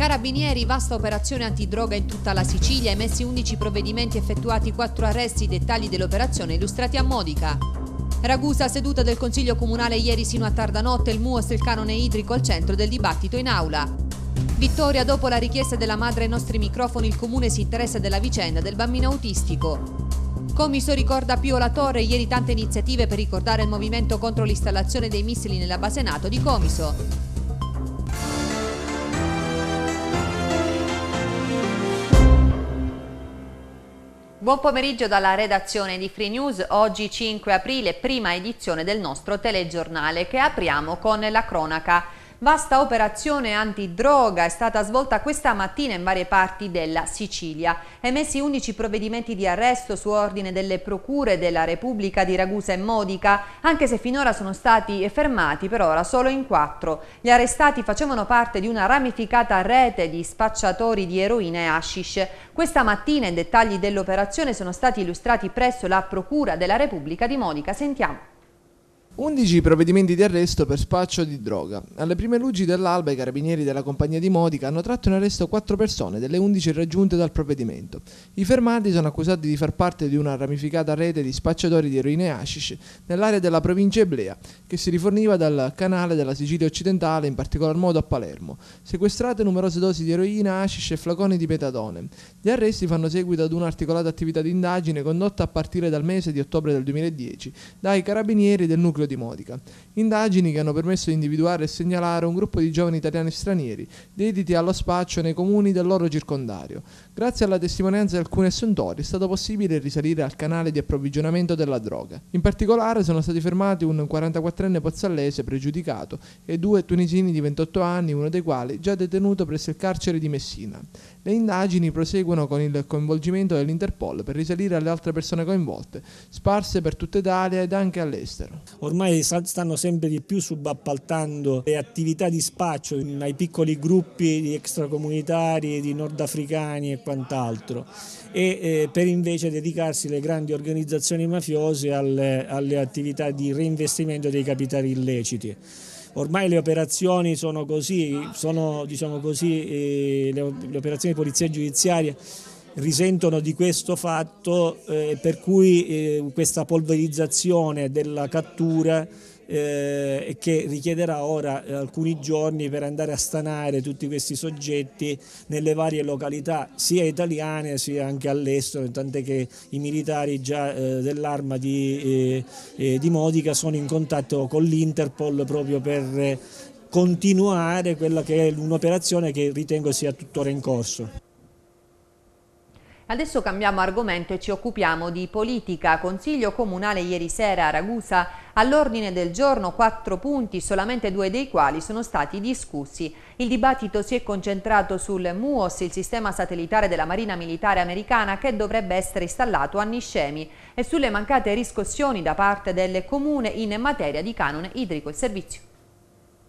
Carabinieri, vasta operazione antidroga in tutta la Sicilia, emessi 11 provvedimenti effettuati 4 arresti, dettagli dell'operazione illustrati a Modica. Ragusa, seduta del Consiglio Comunale ieri sino a tarda notte, il MUOS e il canone idrico al centro del dibattito in aula. Vittoria, dopo la richiesta della madre ai nostri microfoni, il comune si interessa della vicenda del bambino autistico. Comiso ricorda Pio La Torre ieri tante iniziative per ricordare il movimento contro l'installazione dei missili nella base NATO di Comiso. Buon pomeriggio dalla redazione di Free News, oggi 5 aprile, prima edizione del nostro telegiornale che apriamo con la cronaca Vasta operazione antidroga è stata svolta questa mattina in varie parti della Sicilia. Emessi 11 provvedimenti di arresto su ordine delle procure della Repubblica di Ragusa e Modica, anche se finora sono stati fermati per ora solo in quattro. Gli arrestati facevano parte di una ramificata rete di spacciatori di eroina e hashish. Questa mattina i dettagli dell'operazione sono stati illustrati presso la Procura della Repubblica di Modica. Sentiamo. 11 provvedimenti di arresto per spaccio di droga. Alle prime luci dell'alba i carabinieri della compagnia di Modica hanno tratto in arresto 4 persone delle 11 raggiunte dal provvedimento. I fermati sono accusati di far parte di una ramificata rete di spacciatori di eroina e hashish nell'area della provincia Eblea, che si riforniva dal canale della Sicilia occidentale, in particolar modo a Palermo. Sequestrate numerose dosi di eroina, hashish e flaconi di petadone. Gli arresti fanno seguito ad un'articolata attività di indagine condotta a partire dal mese di ottobre del 2010 dai carabinieri del nucleo di Modica. Indagini che hanno permesso di individuare e segnalare un gruppo di giovani italiani stranieri dediti allo spaccio nei comuni del loro circondario. Grazie alla testimonianza di alcuni assuntori è stato possibile risalire al canale di approvvigionamento della droga. In particolare sono stati fermati un 44enne pozzallese pregiudicato e due tunisini di 28 anni, uno dei quali già detenuto presso il carcere di Messina. Le indagini proseguono con il coinvolgimento dell'Interpol per risalire alle altre persone coinvolte, sparse per tutta Italia ed anche all'estero. Ormai stanno sempre di più subappaltando le attività di spaccio ai piccoli gruppi di extracomunitari, di nordafricani e quant'altro, e eh, per invece dedicarsi le grandi organizzazioni mafiose alle, attività di reinvestimento dei capitali illeciti ormai le operazioni sono così, sono, diciamo così eh, le, le, operazioni di polizia giudiziaria risentono di questo fatto eh, per cui eh, questa polverizzazione della cattura eh, che richiederà ora eh, alcuni giorni per andare a stanare tutti questi soggetti nelle varie località sia italiane sia anche all'estero, tant'è che i militari già eh, dell'arma di, eh, eh di Modica sono in contatto con l'Interpol proprio per eh, continuare quella che è un'operazione che ritengo sia tuttora in corso. Adesso cambiamo argomento e ci occupiamo di politica. Consiglio comunale ieri sera a Ragusa all'ordine del giorno quattro punti, solamente due dei quali sono stati discussi. Il dibattito si è concentrato sul MUOS, il sistema satellitare della Marina Militare Americana che dovrebbe essere installato a Niscemi e sulle mancate riscossioni da parte del Comune in materia di canone idrico e servizio.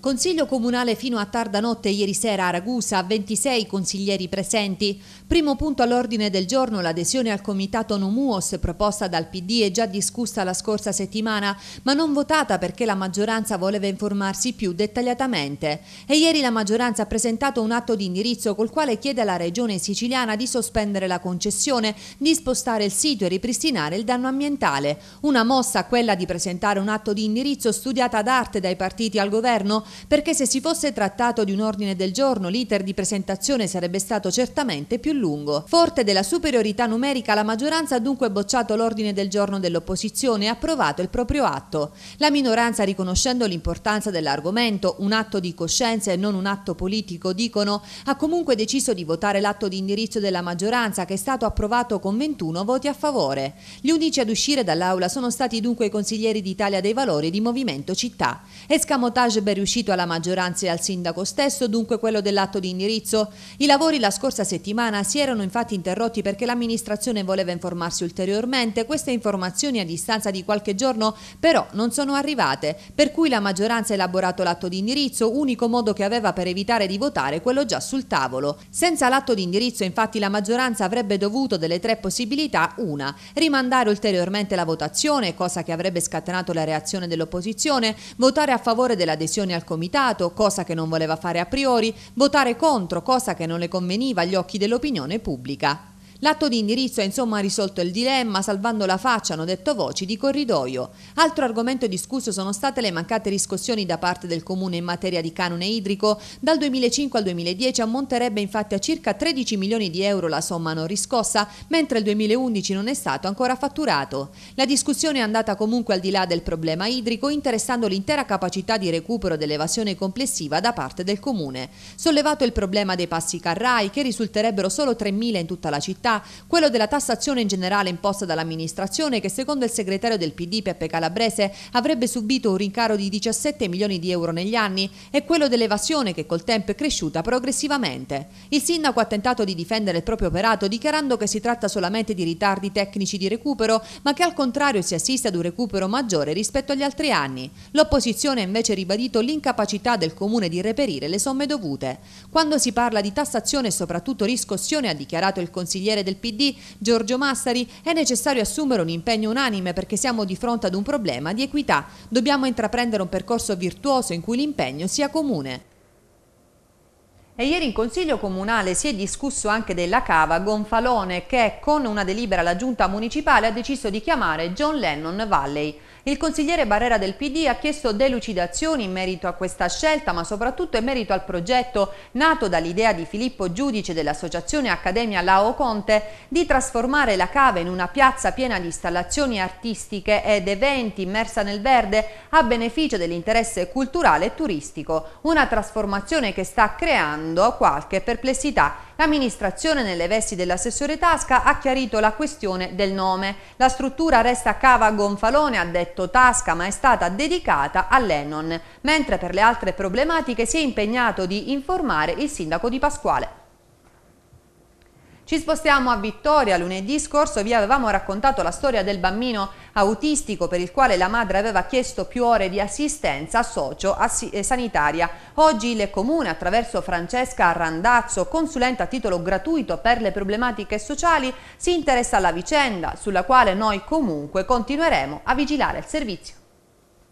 Consiglio comunale fino a tarda notte ieri sera a Ragusa, 26 consiglieri presenti. Primo punto all'ordine del giorno l'adesione al comitato Nomuos proposta dal PD e già discussa la scorsa settimana, ma non votata perché la maggioranza voleva informarsi più dettagliatamente. E ieri la maggioranza ha presentato un atto di indirizzo col quale chiede alla regione siciliana di sospendere la concessione, di spostare il sito e ripristinare il danno ambientale. Una mossa quella di presentare un atto di indirizzo studiata ad arte dai partiti al governo perché se si fosse trattato di un ordine del giorno l'iter di presentazione sarebbe stato certamente più lungo. Forte della superiorità numerica la maggioranza ha dunque bocciato l'ordine del giorno dell'opposizione e approvato il proprio atto. La minoranza riconoscendo l'importanza dell'argomento, un atto di coscienza e non un atto politico, dicono, ha comunque deciso di votare l'atto di indirizzo della maggioranza che è stato approvato con 21 voti a favore. Gli unici ad uscire dall'aula sono stati dunque i consiglieri d'Italia dei Valori e di Movimento Città. Escamotage ben riuscito riuscito alla maggioranza e al sindaco stesso dunque quello dell'atto di indirizzo. I lavori la scorsa settimana si erano infatti interrotti perché l'amministrazione voleva informarsi ulteriormente, queste informazioni a distanza di qualche giorno però non sono arrivate, per cui la maggioranza ha elaborato l'atto di indirizzo, unico modo che aveva per evitare di votare quello già sul tavolo. Senza l'atto di indirizzo infatti la maggioranza avrebbe dovuto delle tre possibilità una, rimandare ulteriormente la votazione, cosa che avrebbe scatenato la reazione dell'opposizione, votare a favore dell'adesione al comitato, cosa che non voleva fare a priori, votare contro, cosa che non le conveniva agli occhi dell'opinione pubblica. L'atto di indirizzo ha insomma risolto il dilemma, salvando la faccia, hanno detto voci, di corridoio. Altro argomento discusso sono state le mancate riscossioni da parte del Comune in materia di canone idrico. Dal 2005 al 2010 ammonterebbe infatti a circa 13 milioni di euro la somma non riscossa, mentre il 2011 non è stato ancora fatturato. La discussione è andata comunque al di là del problema idrico, interessando l'intera capacità di recupero dell'evasione complessiva da parte del Comune. Sollevato il problema dei passi carrai, che risulterebbero solo 3.000 in tutta la città, fiscalità, quello della tassazione in generale imposta dall'amministrazione che secondo il segretario del PD Peppe Calabrese avrebbe subito un rincaro di 17 milioni di euro negli anni e quello dell'evasione che col tempo è cresciuta progressivamente. Il sindaco ha tentato di difendere il proprio operato dichiarando che si tratta solamente di ritardi tecnici di recupero ma che al contrario si assiste ad un recupero maggiore rispetto agli altri anni. L'opposizione ha invece ribadito l'incapacità del comune di reperire le somme dovute. Quando si parla di tassazione e soprattutto riscossione ha dichiarato il consigliere consigliere del PD Giorgio Massari, è necessario assumere un impegno unanime perché siamo di fronte ad un problema di equità. Dobbiamo intraprendere un percorso virtuoso in cui l'impegno sia comune. E ieri in Consiglio Comunale si è discusso anche della cava Gonfalone che con una delibera alla Giunta Municipale ha deciso di chiamare John Lennon Valley. Il consigliere Barrera del PD ha chiesto delucidazioni in merito a questa scelta ma soprattutto in merito al progetto nato dall'idea di Filippo Giudice dell'associazione Accademia Lao Conte di trasformare la cava in una piazza piena di installazioni artistiche ed eventi immersa nel verde a beneficio dell'interesse culturale e turistico, una trasformazione che sta creando Creando qualche perplessità, l'amministrazione nelle vesti dell'assessore Tasca ha chiarito la questione del nome. La struttura resta Cava Gonfalone, ha detto Tasca, ma è stata dedicata a Lennon, mentre per le altre problematiche si è impegnato di informare il sindaco di Pasquale. Ci spostiamo a Vittoria. Lunedì scorso vi avevamo raccontato la storia del bambino autistico per il quale la madre aveva chiesto più ore di assistenza socio-sanitaria. Eh, Oggi il Comune, attraverso Francesca Randazzo, consulente a titolo gratuito per le problematiche sociali, si interessa alla vicenda, sulla quale noi comunque continueremo a vigilare il servizio.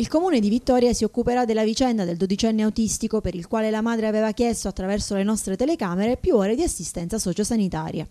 Il comune di Vittoria si occuperà della vicenda del dodicenne autistico per il quale la madre aveva chiesto attraverso le nostre telecamere più ore di assistenza sociosanitaria.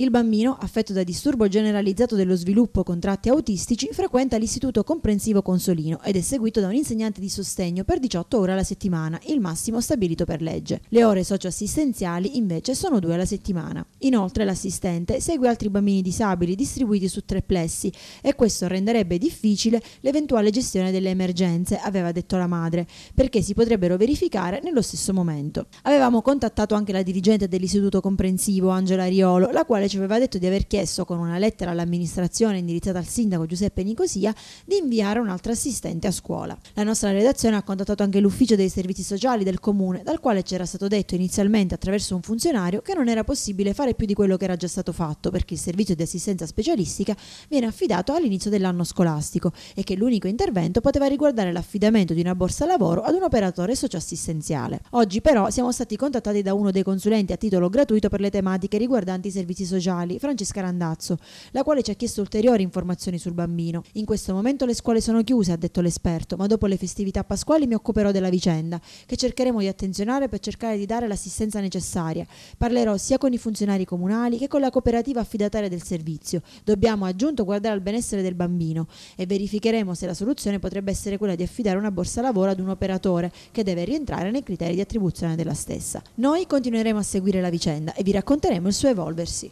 Il bambino, affetto da disturbo generalizzato dello sviluppo con tratti autistici, frequenta l'istituto comprensivo Consolino ed è seguito da un insegnante di sostegno per 18 ore alla settimana, il massimo stabilito per legge. Le ore socioassistenziali invece sono due alla settimana. Inoltre l'assistente segue altri bambini disabili distribuiti su tre plessi e questo renderebbe difficile l'eventuale gestione delle emergenze, aveva detto la madre, perché si potrebbero verificare nello stesso momento. Avevamo contattato anche la dirigente dell'istituto comprensivo, Angela Riolo, la quale ci aveva detto di aver chiesto con una lettera all'amministrazione indirizzata al sindaco Giuseppe Nicosia di inviare un altro assistente a scuola. La nostra redazione ha contattato anche l'ufficio dei servizi sociali del comune, dal quale c'era stato detto inizialmente attraverso un funzionario che non era possibile fare più di quello che era già stato fatto perché il servizio di assistenza specialistica viene affidato all'inizio dell'anno scolastico e che l'unico intervento poteva riguardare l'affidamento di una borsa lavoro ad un operatore socioassistenziale. Oggi però siamo stati contattati da uno dei consulenti a titolo gratuito per le tematiche riguardanti i servizi sociali sociali, Francesca Randazzo, la quale ci ha chiesto ulteriori informazioni sul bambino. In questo momento le scuole sono chiuse, ha detto l'esperto, ma dopo le festività pasquali mi occuperò della vicenda, che cercheremo di attenzionare per cercare di dare l'assistenza necessaria. Parlerò sia con i funzionari comunali che con la cooperativa affidataria del servizio. Dobbiamo, aggiunto, guardare al benessere del bambino e verificheremo se la soluzione potrebbe essere quella di affidare una borsa lavoro ad un operatore che deve rientrare nei criteri di attribuzione della stessa. Noi continueremo a seguire la vicenda e vi racconteremo il suo evolversi.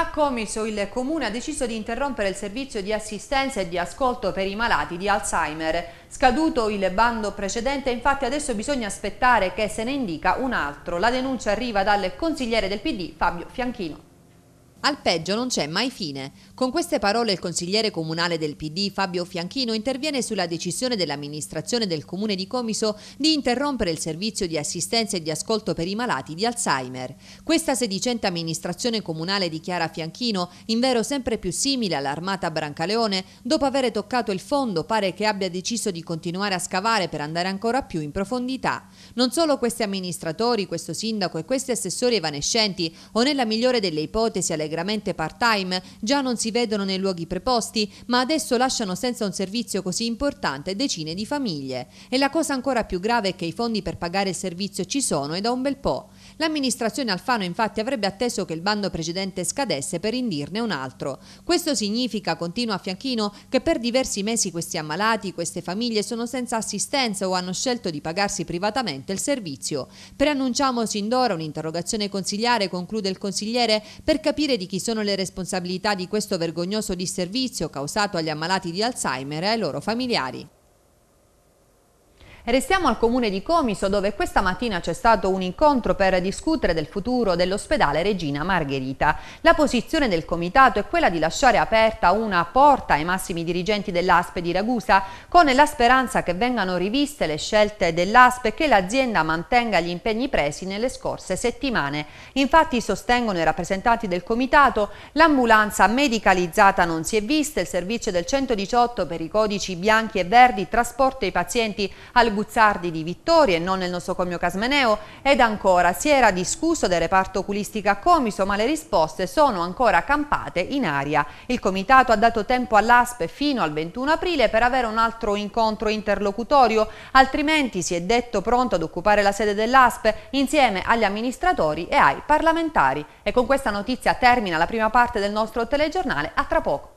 A Comiso il comune ha deciso di interrompere il servizio di assistenza e di ascolto per i malati di Alzheimer. Scaduto il bando precedente, infatti adesso bisogna aspettare che se ne indica un altro. La denuncia arriva dal consigliere del PD Fabio Fianchino. Al peggio non c'è mai fine. Con queste parole il consigliere comunale del PD Fabio Fianchino interviene sulla decisione dell'amministrazione del comune di Comiso di interrompere il servizio di assistenza e di ascolto per i malati di Alzheimer. Questa sedicente amministrazione comunale dichiara Fianchino, in vero sempre più simile all'armata Brancaleone, dopo aver toccato il fondo pare che abbia deciso di continuare a scavare per andare ancora più in profondità. Non solo questi amministratori, questo sindaco e questi assessori evanescenti o nella migliore delle ipotesi alle allegramente part-time, già non si vedono nei luoghi preposti, ma adesso lasciano senza un servizio così importante decine di famiglie. E la cosa ancora più grave è che i fondi per pagare il servizio ci sono e da un bel po'. L'amministrazione Alfano infatti avrebbe atteso che il bando precedente scadesse per indirne un altro. Questo significa, continua Fianchino, che per diversi mesi questi ammalati, queste famiglie sono senza assistenza o hanno scelto di pagarsi privatamente il servizio. Preannunciamo sin d'ora un'interrogazione consigliare, conclude il consigliere, per capire di chi sono le responsabilità di questo vergognoso disservizio causato agli ammalati di Alzheimer e ai loro familiari. Restiamo al comune di Comiso dove questa mattina c'è stato un incontro per discutere del futuro dell'ospedale Regina Margherita. La posizione del comitato è quella di lasciare aperta una porta ai massimi dirigenti dell'ASPE di Ragusa con la speranza che vengano riviste le scelte dell'ASPE e che l'azienda mantenga gli impegni presi nelle scorse settimane. Infatti sostengono i rappresentanti del comitato l'ambulanza medicalizzata non si è vista, il servizio del 118 per i codici bianchi e verdi trasporta i pazienti al Guzzardi di Vittorio e non nel nosocomio Casmeneo ed ancora si era discusso del reparto oculistica a Comiso ma le risposte sono ancora campate in aria. Il comitato ha dato tempo all'ASP fino al 21 aprile per avere un altro incontro interlocutorio altrimenti si è detto pronto ad occupare la sede dell'ASP insieme agli amministratori e ai parlamentari. E con questa notizia termina la prima parte del nostro telegiornale, a tra poco.